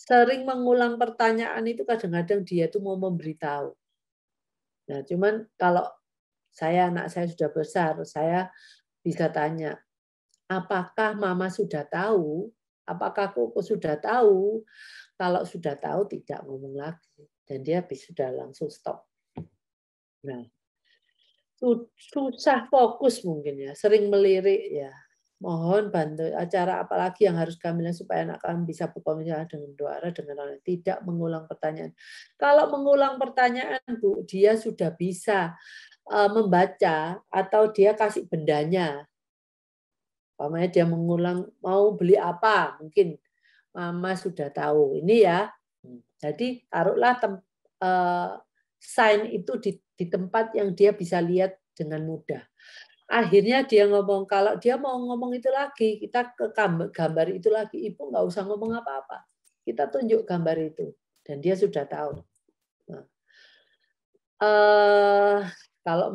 sering mengulang pertanyaan itu kadang-kadang dia itu mau memberitahu. Nah, cuman kalau saya anak saya sudah besar, saya bisa tanya, apakah mama sudah tahu? Apakah koko sudah tahu? Kalau sudah tahu tidak ngomong lagi dan dia sudah langsung stop. Nah, susah fokus mungkin ya, sering melirik ya mohon bantu acara apalagi yang harus kami lakukan supaya anak kami bisa berkomunikasi dengan doa dengan orang tidak mengulang pertanyaan. Kalau mengulang pertanyaan Bu, dia sudah bisa e, membaca atau dia kasih bendanya. Umpamanya dia mengulang mau beli apa, mungkin mama sudah tahu ini ya. Jadi taruhlah tem, uh, sign itu di, di tempat yang dia bisa lihat dengan mudah akhirnya dia ngomong kalau dia mau ngomong itu lagi kita ke gambar itu lagi ibu nggak usah ngomong apa-apa kita tunjuk gambar itu dan dia sudah tahu nah, uh, kalau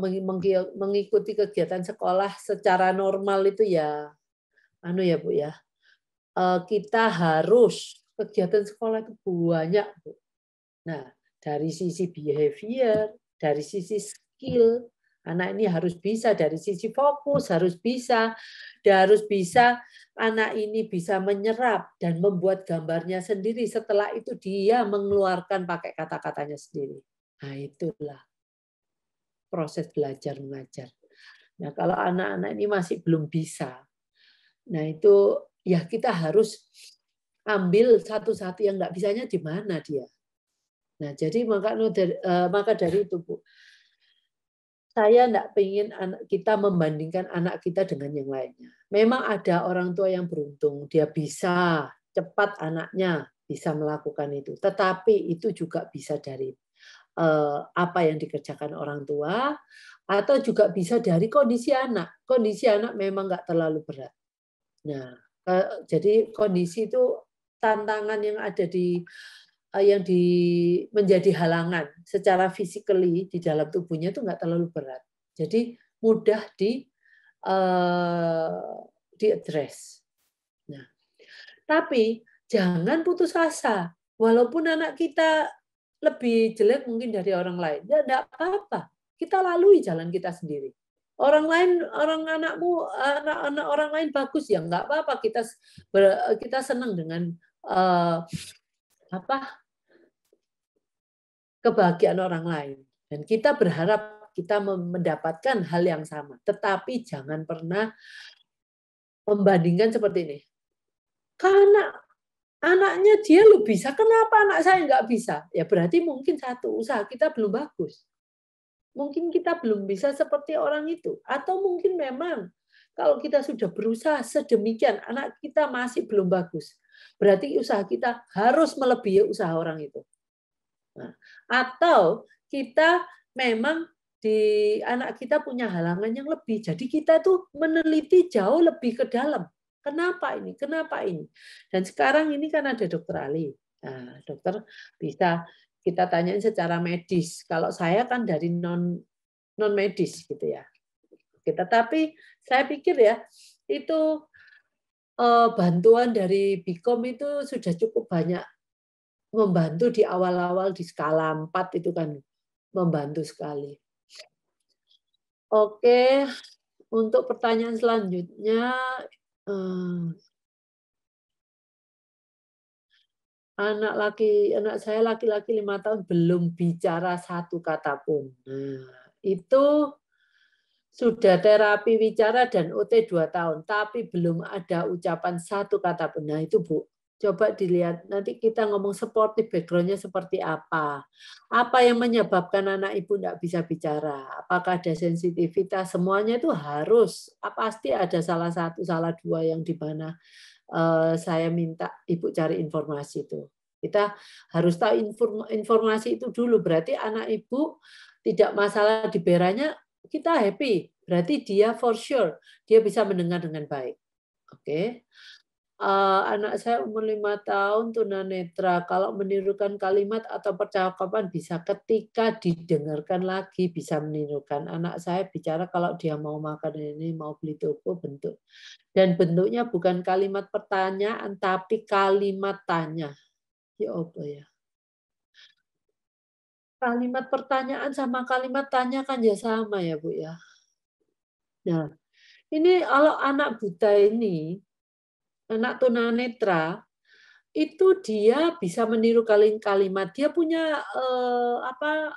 mengikuti kegiatan sekolah secara normal itu ya anu ya bu ya uh, kita harus kegiatan sekolah itu banyak bu nah dari sisi behavior dari sisi skill Anak ini harus bisa dari sisi fokus, harus bisa, harus bisa anak ini bisa menyerap dan membuat gambarnya sendiri. Setelah itu dia mengeluarkan pakai kata-katanya sendiri. Nah itulah proses belajar mengajar. Nah kalau anak-anak ini masih belum bisa, nah itu ya kita harus ambil satu-satu yang nggak bisanya di mana dia. Nah jadi maka eh, maka dari itu bu, saya tidak ingin kita membandingkan anak kita dengan yang lainnya. Memang ada orang tua yang beruntung, dia bisa cepat anaknya bisa melakukan itu. Tetapi itu juga bisa dari eh, apa yang dikerjakan orang tua, atau juga bisa dari kondisi anak. Kondisi anak memang nggak terlalu berat. Nah, eh, jadi kondisi itu tantangan yang ada di Eh, yang di menjadi halangan secara physically di dalam tubuhnya itu nggak terlalu berat. Jadi mudah di uh, eh, address Nah, tapi jangan putus asa. Walaupun anak kita lebih jelek mungkin dari orang lain, ya tidak apa-apa. Kita lalui jalan kita sendiri. Orang lain, orang anakmu, anak-anak orang lain bagus ya nggak apa-apa. Kita kita senang dengan uh, apa kebahagiaan orang lain. Dan kita berharap kita mendapatkan hal yang sama. Tetapi jangan pernah membandingkan seperti ini. Karena anaknya dia lo bisa, kenapa anak saya nggak bisa? Ya berarti mungkin satu usaha kita belum bagus. Mungkin kita belum bisa seperti orang itu. Atau mungkin memang kalau kita sudah berusaha sedemikian, anak kita masih belum bagus. Berarti usaha kita harus melebihi usaha orang itu. Nah, atau kita memang di anak kita punya halangan yang lebih. Jadi kita tuh meneliti jauh lebih ke dalam. Kenapa ini? Kenapa ini? Dan sekarang ini kan ada dokter Ali. Nah, dokter bisa kita tanyain secara medis. Kalau saya kan dari non non medis gitu ya. Kita tapi saya pikir ya itu eh, bantuan dari Bikom itu sudah cukup banyak membantu di awal-awal di skala 4 itu kan membantu sekali. Oke, untuk pertanyaan selanjutnya eh, anak laki anak saya laki-laki lima -laki tahun belum bicara satu kata pun. Nah, itu sudah terapi bicara dan OT 2 tahun, tapi belum ada ucapan satu kata pun. Nah, itu Bu, Coba dilihat, nanti kita ngomong sportif backgroundnya seperti apa. Apa yang menyebabkan anak ibu tidak bisa bicara? Apakah ada sensitivitas? Semuanya itu harus, ah, pasti ada salah satu, salah dua yang di mana eh, saya minta ibu cari informasi itu. Kita harus tahu informasi itu dulu. Berarti anak ibu tidak masalah di beranya, kita happy. Berarti dia for sure, dia bisa mendengar dengan baik. Oke. Okay uh, anak saya umur lima tahun tunanetra kalau menirukan kalimat atau percakapan bisa ketika didengarkan lagi bisa menirukan anak saya bicara kalau dia mau makan ini mau beli toko bentuk dan bentuknya bukan kalimat pertanyaan tapi kalimat tanya ya apa ya kalimat pertanyaan sama kalimat tanya kan ya sama ya bu ya nah ini kalau anak buta ini anak tunanetra itu dia bisa meniru kalimat dia punya eh, apa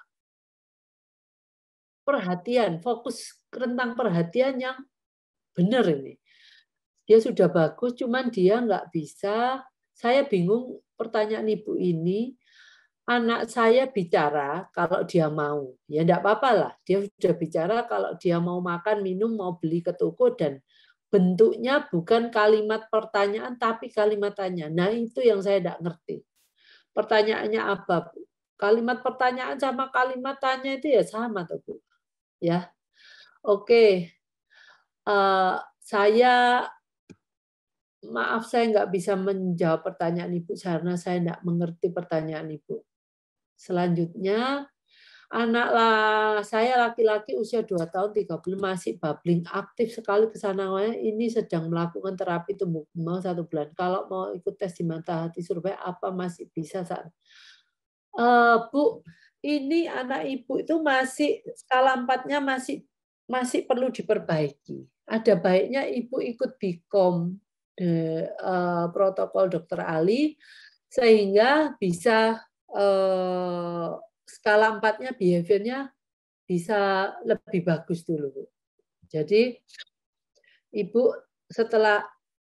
perhatian fokus rentang perhatian yang benar ini dia sudah bagus cuman dia nggak bisa saya bingung pertanyaan ibu ini anak saya bicara kalau dia mau ya enggak apa apalah dia sudah bicara kalau dia mau makan minum mau beli ke toko dan bentuknya bukan kalimat pertanyaan tapi kalimat tanya. Nah itu yang saya tidak ngerti. Pertanyaannya apa bu? Kalimat pertanyaan sama kalimat tanya itu ya sama tuh bu. Ya, oke. Uh, saya maaf saya nggak bisa menjawab pertanyaan ibu karena saya tidak mengerti pertanyaan ibu. Selanjutnya anak lah, saya laki-laki usia 2 tahun 30 masih babling aktif sekali ke sana ini sedang melakukan terapi tumbuh kembang satu bulan kalau mau ikut tes di mata hati survei apa masih bisa saat uh, eh, Bu ini anak ibu itu masih skala empatnya masih masih perlu diperbaiki ada baiknya ibu ikut bikom de, uh, protokol dokter Ali sehingga bisa uh, skala empatnya behaviornya bisa lebih bagus dulu Jadi Ibu setelah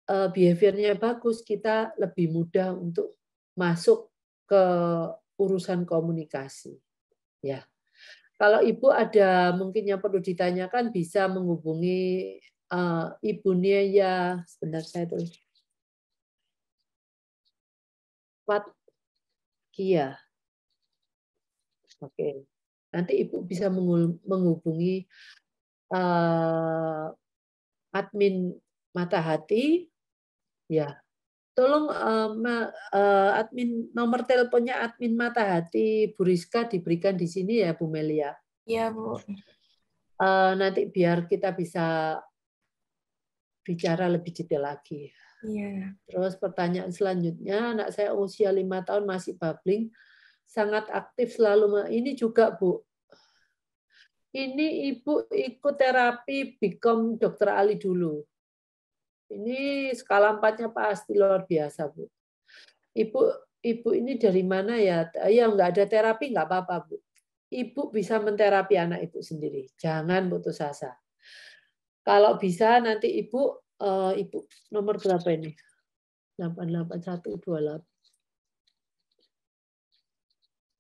eh, behaviornya bagus kita lebih mudah untuk masuk ke urusan komunikasi. Ya. Kalau Ibu ada mungkin yang perlu ditanyakan bisa menghubungi uh, eh, Ibu Nia ya, sebentar saya tulis. Pat Kia. Oke. Nanti Ibu bisa menghubungi uh, admin Mata Hati ya. Tolong uh, ma, uh, admin nomor teleponnya admin Mata Hati Bu Rizka diberikan di sini ya Bu Melia. Iya, Bu. Uh, nanti biar kita bisa bicara lebih detail lagi. Iya. Terus pertanyaan selanjutnya, anak saya usia lima tahun masih babling sangat aktif selalu ini juga Bu. Ini Ibu ikut terapi Bikom Dokter Ali dulu. Ini skala empatnya pasti luar biasa Bu. Ibu Ibu ini dari mana ya? Ya nggak ada terapi nggak apa-apa Bu. Ibu bisa menterapi anak Ibu sendiri. Jangan putus asa. Kalau bisa nanti Ibu uh, Ibu nomor berapa ini? 88128.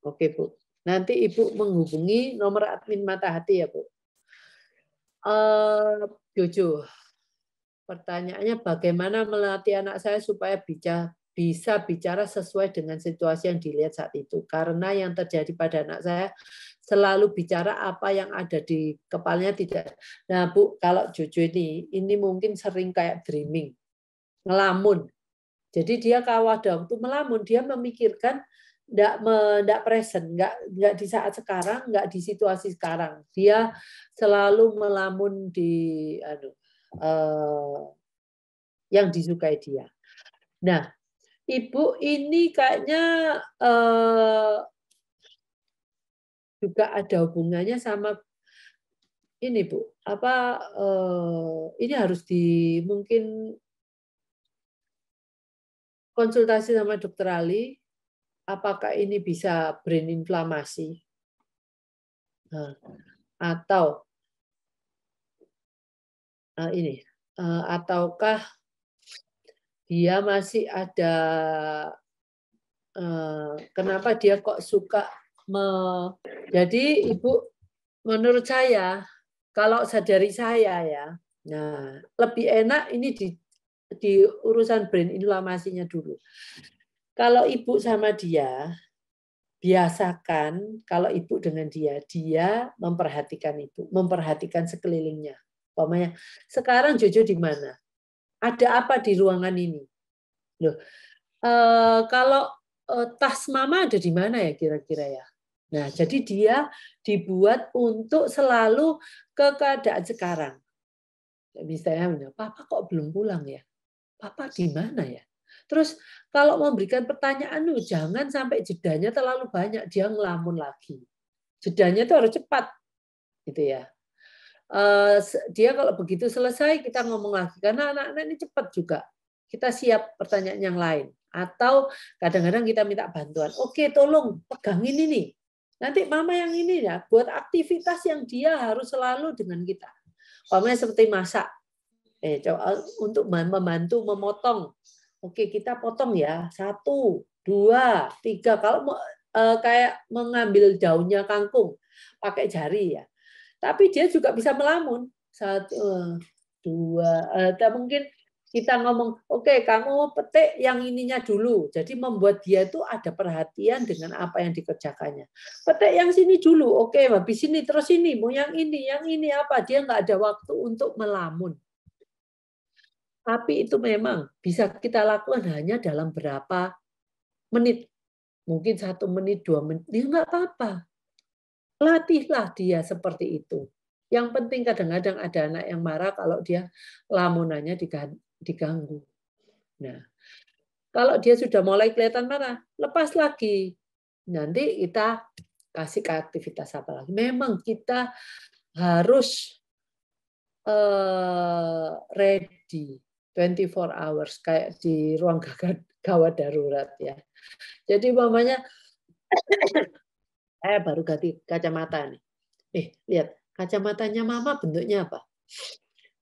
Oke, Bu. Nanti Ibu menghubungi nomor admin Mata Hati ya, Bu. Uh, Jojo, pertanyaannya bagaimana melatih anak saya supaya bicara bisa bicara sesuai dengan situasi yang dilihat saat itu. Karena yang terjadi pada anak saya selalu bicara apa yang ada di kepalanya tidak. Nah Bu, kalau Jojo ini, ini mungkin sering kayak dreaming, ngelamun. Jadi dia kalau ada waktu melamun, dia memikirkan nggak nggak present, nggak nggak di saat sekarang, nggak di situasi sekarang. Dia selalu melamun di aduh, eh, yang disukai dia. Nah, ibu ini kayaknya eh, juga ada hubungannya sama ini bu apa eh, ini harus di mungkin konsultasi sama dokter Ali apakah ini bisa brain inflamasi nah, atau nah, ini eh, ataukah dia masih ada eh, kenapa dia kok suka me, jadi ibu menurut saya kalau sadari saya ya nah lebih enak ini di di urusan brain inflamasinya dulu kalau ibu sama dia, biasakan kalau ibu dengan dia, dia memperhatikan ibu, memperhatikan sekelilingnya. pokoknya sekarang Jojo di mana? Ada apa di ruangan ini? Loh, eh, kalau eh, tas mama ada di mana ya kira-kira ya? Nah, jadi dia dibuat untuk selalu ke keadaan sekarang. Misalnya, papa kok belum pulang ya? Papa di mana ya? Terus kalau memberikan pertanyaan, lu jangan sampai jedanya terlalu banyak, dia ngelamun lagi. Jedanya itu harus cepat, gitu ya. Eh, dia kalau begitu selesai kita ngomong lagi, karena anak-anak ini cepat juga. Kita siap pertanyaan yang lain. Atau kadang-kadang kita minta bantuan. Oke, tolong pegang ini nih. Nanti mama yang ini ya, buat aktivitas yang dia harus selalu dengan kita. Pokoknya seperti masak. Eh, coba eh, untuk membantu memotong Oke, kita potong ya. Satu, dua, tiga. Kalau eh, kayak mengambil daunnya kangkung pakai jari ya. Tapi dia juga bisa melamun. Satu, dua, eh, mungkin kita ngomong, oke okay, kamu petik yang ininya dulu. Jadi membuat dia itu ada perhatian dengan apa yang dikerjakannya. Petik yang sini dulu, oke okay, habis ini terus ini, mau yang ini, yang ini apa. Dia nggak ada waktu untuk melamun. Tapi itu memang bisa kita lakukan hanya dalam berapa menit. Mungkin satu menit, dua menit, ya nggak apa-apa. Latihlah dia seperti itu. Yang penting kadang-kadang ada anak yang marah kalau dia lamunannya diganggu. Nah, kalau dia sudah mulai kelihatan marah, lepas lagi. Nanti kita kasih ke aktivitas apa lagi. Memang kita harus uh, ready 24 hours kayak di ruang gawat darurat ya. Jadi mamanya saya eh, baru ganti kacamata nih. Eh, lihat kacamatanya mama bentuknya apa?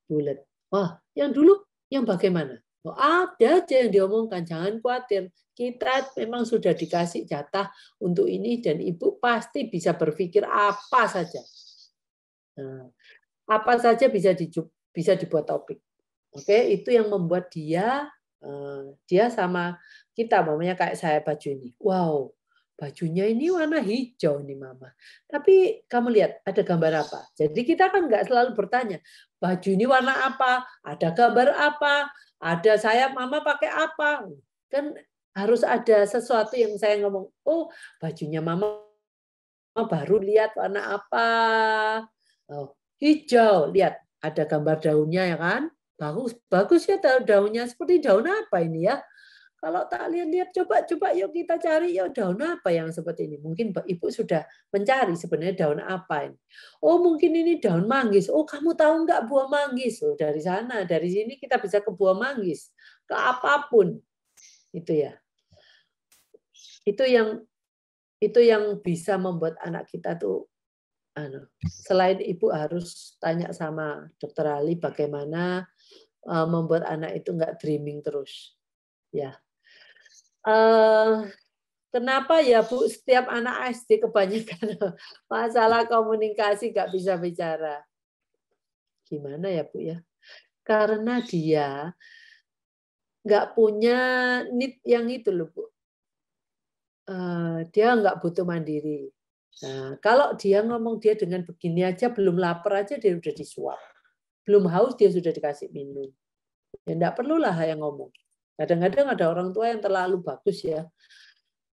Bulat. Wah, yang dulu yang bagaimana? Oh, ada aja yang diomongkan, jangan khawatir. Kita memang sudah dikasih jatah untuk ini dan ibu pasti bisa berpikir apa saja. Nah, apa saja bisa di, bisa dibuat topik. Oke, okay? itu yang membuat dia eh, dia sama kita, mamanya kayak saya baju ini. Wow, bajunya ini warna hijau nih mama. Tapi kamu lihat ada gambar apa? Jadi kita kan nggak selalu bertanya, baju ini warna apa? Ada gambar apa? Ada saya mama pakai apa? Kan harus ada sesuatu yang saya ngomong, oh bajunya mama baru lihat warna apa? Oh, hijau, lihat ada gambar daunnya ya kan? Bagus, bagus ya daunnya seperti daun apa ini ya? Kalau tak lihat-lihat coba coba yuk kita cari yuk daun apa yang seperti ini. Mungkin Ibu sudah mencari sebenarnya daun apa ini. Oh, mungkin ini daun manggis. Oh, kamu tahu nggak buah manggis? Oh, dari sana, dari sini kita bisa ke buah manggis, ke apapun. Itu ya. Itu yang itu yang bisa membuat anak kita tuh anu, selain ibu harus tanya sama dokter Ali bagaimana uh, membuat anak itu nggak dreaming terus. Ya. Uh, kenapa ya Bu setiap anak SD kebanyakan masalah komunikasi nggak bisa bicara? Gimana ya Bu ya? Karena dia nggak punya need yang itu loh Bu. Uh, dia nggak butuh mandiri. Nah, kalau dia ngomong dia dengan begini aja belum lapar aja dia udah disuap belum haus dia sudah dikasih minum. Ya enggak perlulah yang ngomong. Kadang-kadang ada orang tua yang terlalu bagus ya.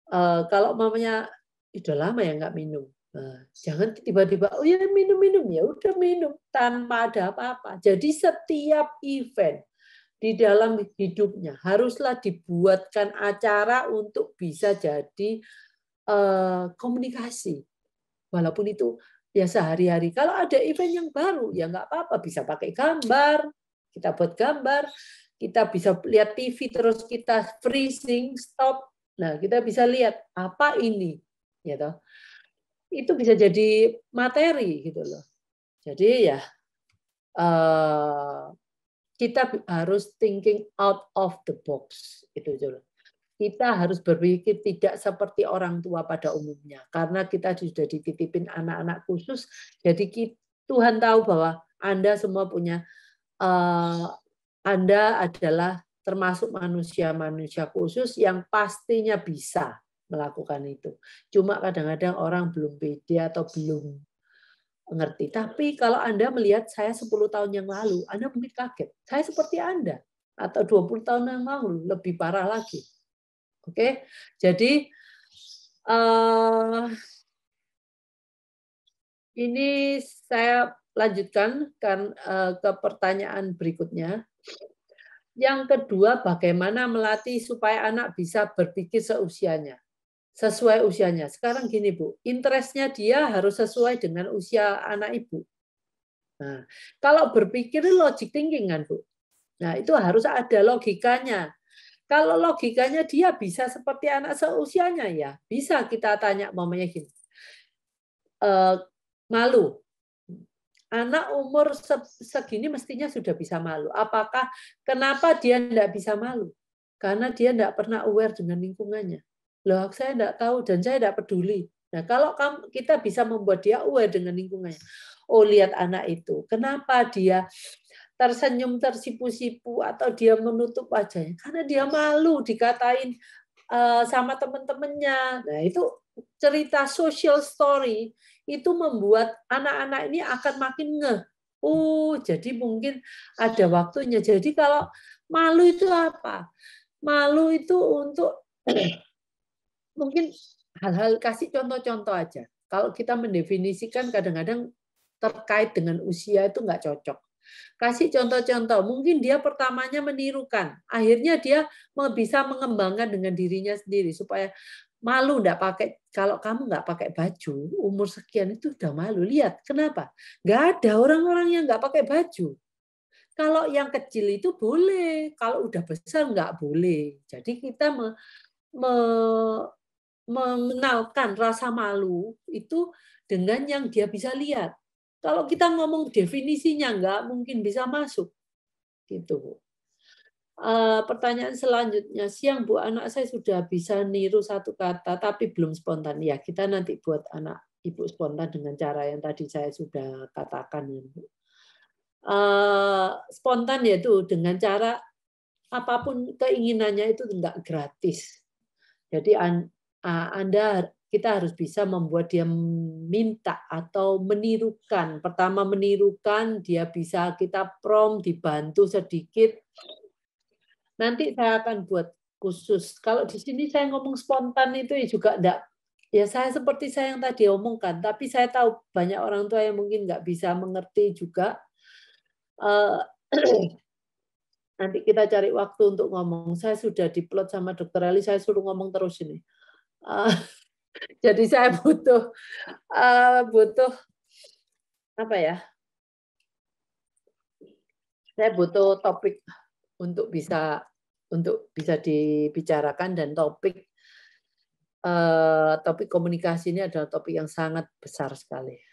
Uh, kalau mamanya sudah lama ya enggak minum. Nah, jangan tiba-tiba oh ya minum-minum ya udah minum tanpa ada apa-apa. Jadi setiap event di dalam hidupnya haruslah dibuatkan acara untuk bisa jadi uh, komunikasi walaupun itu ya sehari-hari. Kalau ada event yang baru ya nggak apa-apa bisa pakai gambar, kita buat gambar, kita bisa lihat TV terus kita freezing stop. Nah kita bisa lihat apa ini, ya gitu. Itu bisa jadi materi gitu loh. Jadi ya eh, kita harus thinking out of the box itu jodoh kita harus berpikir tidak seperti orang tua pada umumnya karena kita sudah dititipin anak-anak khusus jadi kita, Tuhan tahu bahwa Anda semua punya uh, Anda adalah termasuk manusia-manusia khusus yang pastinya bisa melakukan itu cuma kadang-kadang orang belum pede atau belum mengerti. tapi kalau Anda melihat saya 10 tahun yang lalu Anda mungkin kaget saya seperti Anda atau 20 tahun yang lalu lebih parah lagi Oke, jadi uh, ini saya lanjutkan kan, uh, ke pertanyaan berikutnya. Yang kedua, bagaimana melatih supaya anak bisa berpikir seusianya, sesuai usianya. Sekarang gini bu, interestnya dia harus sesuai dengan usia anak ibu. Nah, kalau berpikir logik thinking kan bu, nah itu harus ada logikanya kalau logikanya dia bisa seperti anak seusianya ya, bisa kita tanya mamanya gini. E, malu. Anak umur segini mestinya sudah bisa malu. Apakah kenapa dia tidak bisa malu? Karena dia tidak pernah aware dengan lingkungannya. Loh, saya tidak tahu dan saya tidak peduli. Nah, kalau kita bisa membuat dia aware dengan lingkungannya. Oh, lihat anak itu. Kenapa dia tersenyum tersipu-sipu atau dia menutup wajahnya karena dia malu dikatain eh, sama teman-temannya. Nah, itu cerita social story itu membuat anak-anak ini akan makin nge. Uh jadi mungkin ada waktunya. Jadi kalau malu itu apa? Malu itu untuk mungkin hal-hal kasih contoh-contoh aja. Kalau kita mendefinisikan kadang-kadang terkait dengan usia itu nggak cocok. Kasih contoh-contoh. Mungkin dia pertamanya menirukan. Akhirnya dia bisa mengembangkan dengan dirinya sendiri supaya malu enggak pakai kalau kamu nggak pakai baju umur sekian itu udah malu lihat kenapa nggak ada orang-orang yang nggak pakai baju kalau yang kecil itu boleh kalau udah besar nggak boleh jadi kita me, me, mengenalkan rasa malu itu dengan yang dia bisa lihat kalau kita ngomong definisinya nggak mungkin bisa masuk. Gitu. Eh, pertanyaan selanjutnya siang Bu anak saya sudah bisa niru satu kata tapi belum spontan ya kita nanti buat anak ibu spontan dengan cara yang tadi saya sudah katakan ya, eh, spontan yaitu dengan cara apapun keinginannya itu enggak gratis. Jadi Anda kita harus bisa membuat dia minta atau menirukan. Pertama menirukan, dia bisa kita prom, dibantu sedikit. Nanti saya akan buat khusus. Kalau di sini saya ngomong spontan itu juga enggak ya saya seperti saya yang tadi omongkan, tapi saya tahu banyak orang tua yang mungkin nggak bisa mengerti juga. Eh, nanti kita cari waktu untuk ngomong. Saya sudah diplot sama dokter Eli, saya suruh ngomong terus ini. Eh, jadi saya butuh uh, butuh apa ya? Saya butuh topik untuk bisa untuk bisa dibicarakan dan topik uh, topik komunikasi ini adalah topik yang sangat besar sekali.